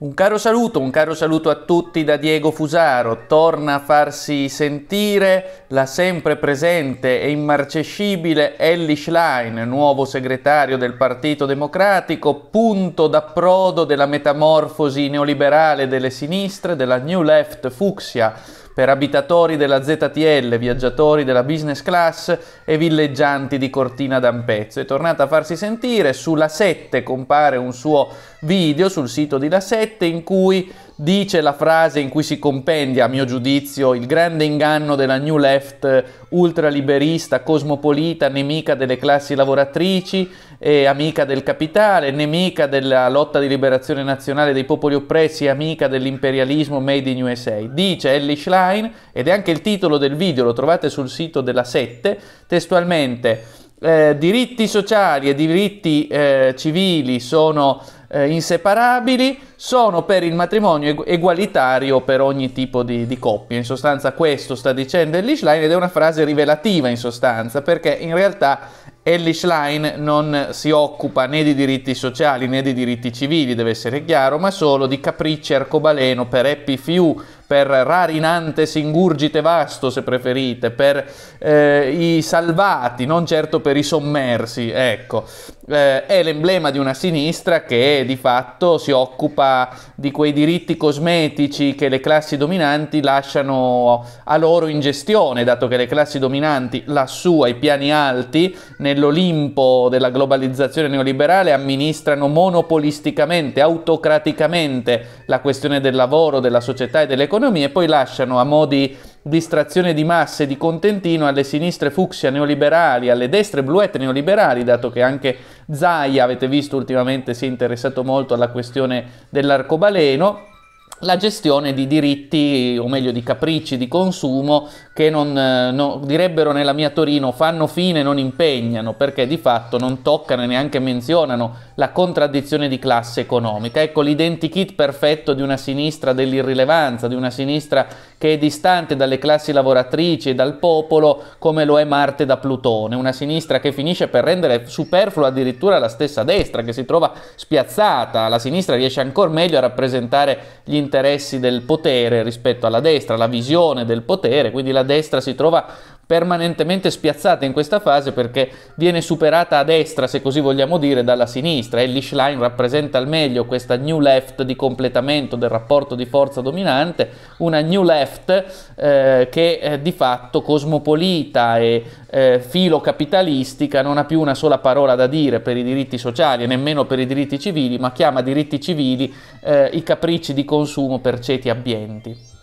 Un caro saluto, un caro saluto a tutti da Diego Fusaro. Torna a farsi sentire la sempre presente e immarcescibile Ellie Schlein, nuovo segretario del Partito Democratico, punto d'approdo della metamorfosi neoliberale delle sinistre, della New Left Fuxia, per abitatori della ZTL, viaggiatori della business class e villeggianti di Cortina d'Ampezzo. È tornata a farsi sentire, sulla 7 compare un suo video sul sito di La 7 in cui dice la frase in cui si compendia, a mio giudizio, il grande inganno della New Left ultraliberista, cosmopolita, nemica delle classi lavoratrici, eh, amica del capitale, nemica della lotta di liberazione nazionale dei popoli oppressi, amica dell'imperialismo made in USA. Dice Ellie Schlein, ed è anche il titolo del video, lo trovate sul sito della Sette, testualmente... Eh, diritti sociali e diritti eh, civili sono eh, inseparabili, sono per il matrimonio egualitario per ogni tipo di, di coppia. In sostanza questo sta dicendo Ellie Schlein ed è una frase rivelativa in sostanza perché in realtà Ellie Schlein non si occupa né di diritti sociali né di diritti civili, deve essere chiaro, ma solo di capricci arcobaleno per happy few per rarinantes ingurgite vasto se preferite, per eh, i salvati, non certo per i sommersi, ecco. Eh, è l'emblema di una sinistra che di fatto si occupa di quei diritti cosmetici che le classi dominanti lasciano a loro in gestione, dato che le classi dominanti lassù ai piani alti, nell'Olimpo della globalizzazione neoliberale, amministrano monopolisticamente, autocraticamente la questione del lavoro, della società e dell'economia economia e poi lasciano a modi distrazione di masse di contentino alle sinistre fucsia neoliberali, alle destre bluette neoliberali, dato che anche Zaia, avete visto ultimamente, si è interessato molto alla questione dell'arcobaleno la gestione di diritti, o meglio di capricci di consumo, che non, eh, no, direbbero nella mia Torino fanno fine, non impegnano, perché di fatto non toccano e neanche menzionano la contraddizione di classe economica. Ecco l'identikit perfetto di una sinistra dell'irrilevanza, di una sinistra che è distante dalle classi lavoratrici e dal popolo come lo è Marte da Plutone, una sinistra che finisce per rendere superflua addirittura la stessa destra, che si trova spiazzata, la sinistra riesce ancora meglio a rappresentare gli interessi interessi del potere rispetto alla destra, la visione del potere, quindi la destra si trova permanentemente spiazzata in questa fase perché viene superata a destra, se così vogliamo dire, dalla sinistra. Ellie Schlein rappresenta al meglio questa new left di completamento del rapporto di forza dominante, una new left eh, che eh, di fatto cosmopolita e eh, capitalistica non ha più una sola parola da dire per i diritti sociali e nemmeno per i diritti civili, ma chiama diritti civili eh, i capricci di consumo per ceti abbienti.